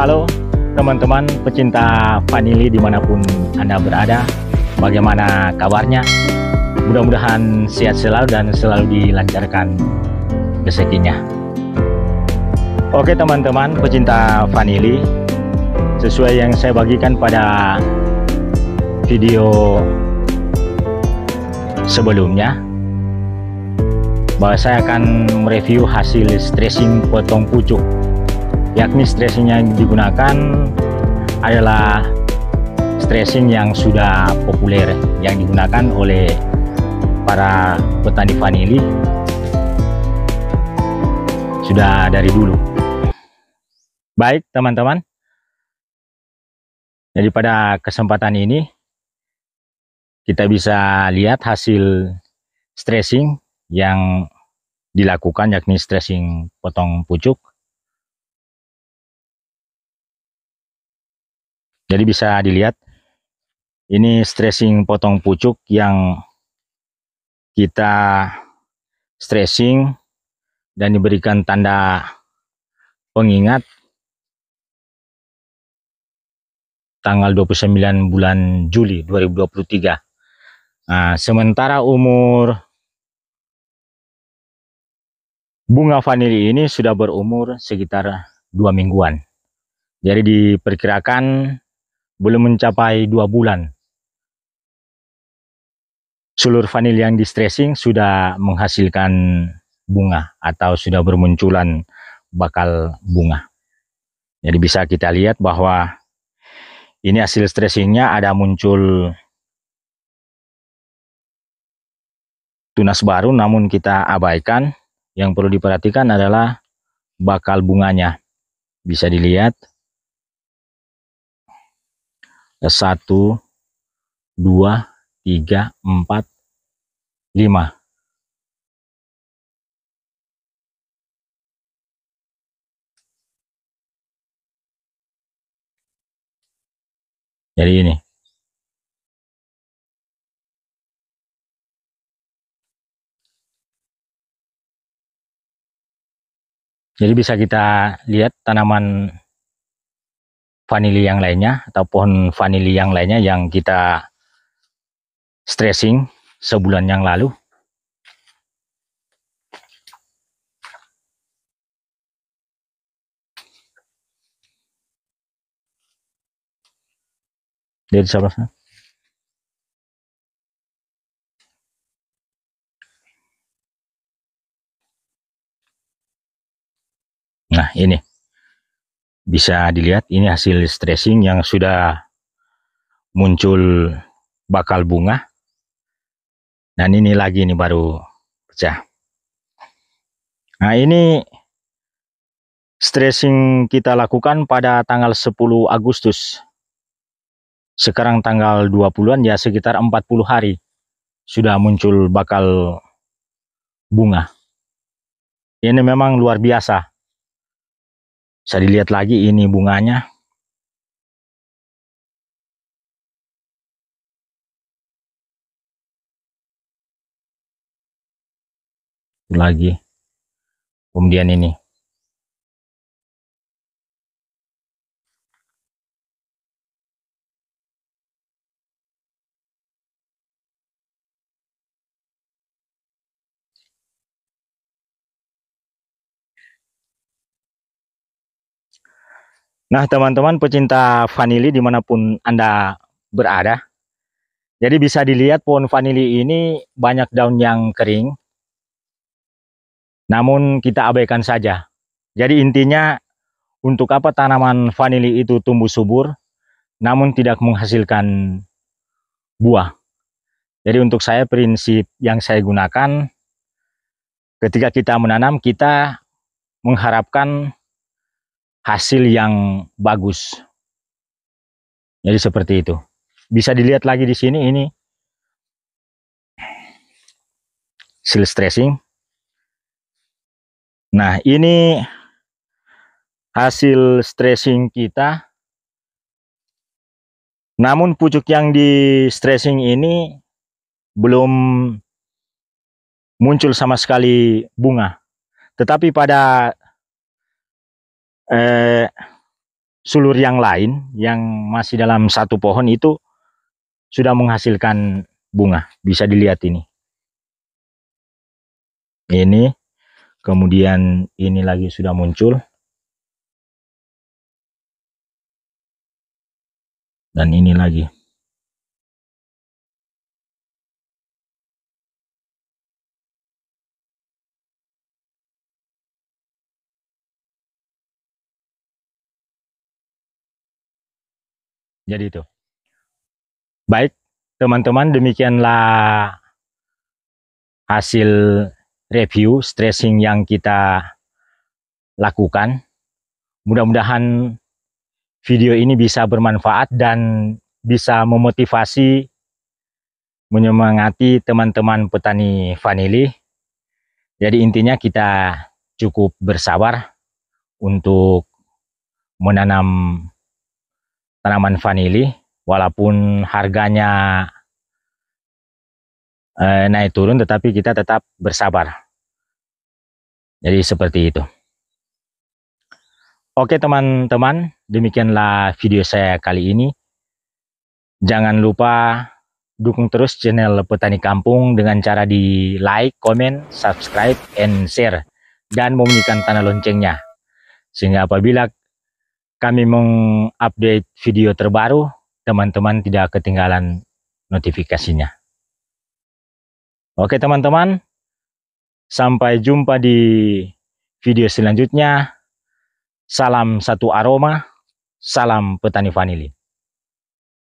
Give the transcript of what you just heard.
Halo teman-teman pecinta vanili dimanapun Anda berada, bagaimana kabarnya? Mudah-mudahan sehat selalu dan selalu dilancarkan rezekinya. Oke teman-teman pecinta vanili, sesuai yang saya bagikan pada video sebelumnya, bahwa saya akan mereview hasil stressing potong pucuk yakni stressing yang digunakan adalah stressing yang sudah populer yang digunakan oleh para petani vanili sudah dari dulu. Baik teman-teman, jadi pada kesempatan ini kita bisa lihat hasil stressing yang dilakukan yakni stressing potong pucuk Jadi bisa dilihat ini stressing potong pucuk yang kita stressing dan diberikan tanda pengingat tanggal 29 bulan Juli 2023. Nah, sementara umur bunga vanili ini sudah berumur sekitar dua mingguan. Jadi diperkirakan belum mencapai dua bulan. Sulur vanil yang di stressing sudah menghasilkan bunga atau sudah bermunculan bakal bunga. Jadi bisa kita lihat bahwa ini hasil stressingnya ada muncul tunas baru namun kita abaikan. Yang perlu diperhatikan adalah bakal bunganya. Bisa dilihat Eh, satu dua tiga empat lima jadi ini jadi bisa kita lihat tanaman vanili yang lainnya atau pohon vanili yang lainnya yang kita stressing sebulan yang lalu. Dari sebelah Nah, ini bisa dilihat ini hasil stressing yang sudah muncul bakal bunga dan ini lagi ini baru pecah nah ini stressing kita lakukan pada tanggal 10 Agustus sekarang tanggal 20-an ya sekitar 40 hari sudah muncul bakal bunga ini memang luar biasa bisa dilihat lagi ini bunganya lagi kemudian ini Nah teman-teman pecinta vanili dimanapun Anda berada Jadi bisa dilihat pohon vanili ini banyak daun yang kering Namun kita abaikan saja Jadi intinya untuk apa tanaman vanili itu tumbuh subur Namun tidak menghasilkan buah Jadi untuk saya prinsip yang saya gunakan Ketika kita menanam kita mengharapkan hasil yang bagus. Jadi seperti itu. Bisa dilihat lagi di sini ini seal stressing. Nah, ini hasil stressing kita. Namun pucuk yang di stressing ini belum muncul sama sekali bunga. Tetapi pada eh, sulur yang lain yang masih dalam satu pohon itu sudah menghasilkan bunga. Bisa dilihat ini. Ini. Kemudian ini lagi sudah muncul. Dan ini lagi. Jadi itu. Baik, teman-teman, demikianlah hasil review stressing yang kita lakukan. Mudah-mudahan video ini bisa bermanfaat dan bisa memotivasi menyemangati teman-teman petani vanili. Jadi intinya kita cukup bersabar untuk menanam tanaman vanili walaupun harganya eh, naik turun tetapi kita tetap bersabar jadi seperti itu oke teman-teman demikianlah video saya kali ini jangan lupa dukung terus channel Petani Kampung dengan cara di like, comment, subscribe, and share dan membunyikan tanda loncengnya. Sehingga apabila kami mengupdate video terbaru, teman-teman tidak ketinggalan notifikasinya. Oke teman-teman, sampai jumpa di video selanjutnya. Salam satu aroma, salam petani vanili.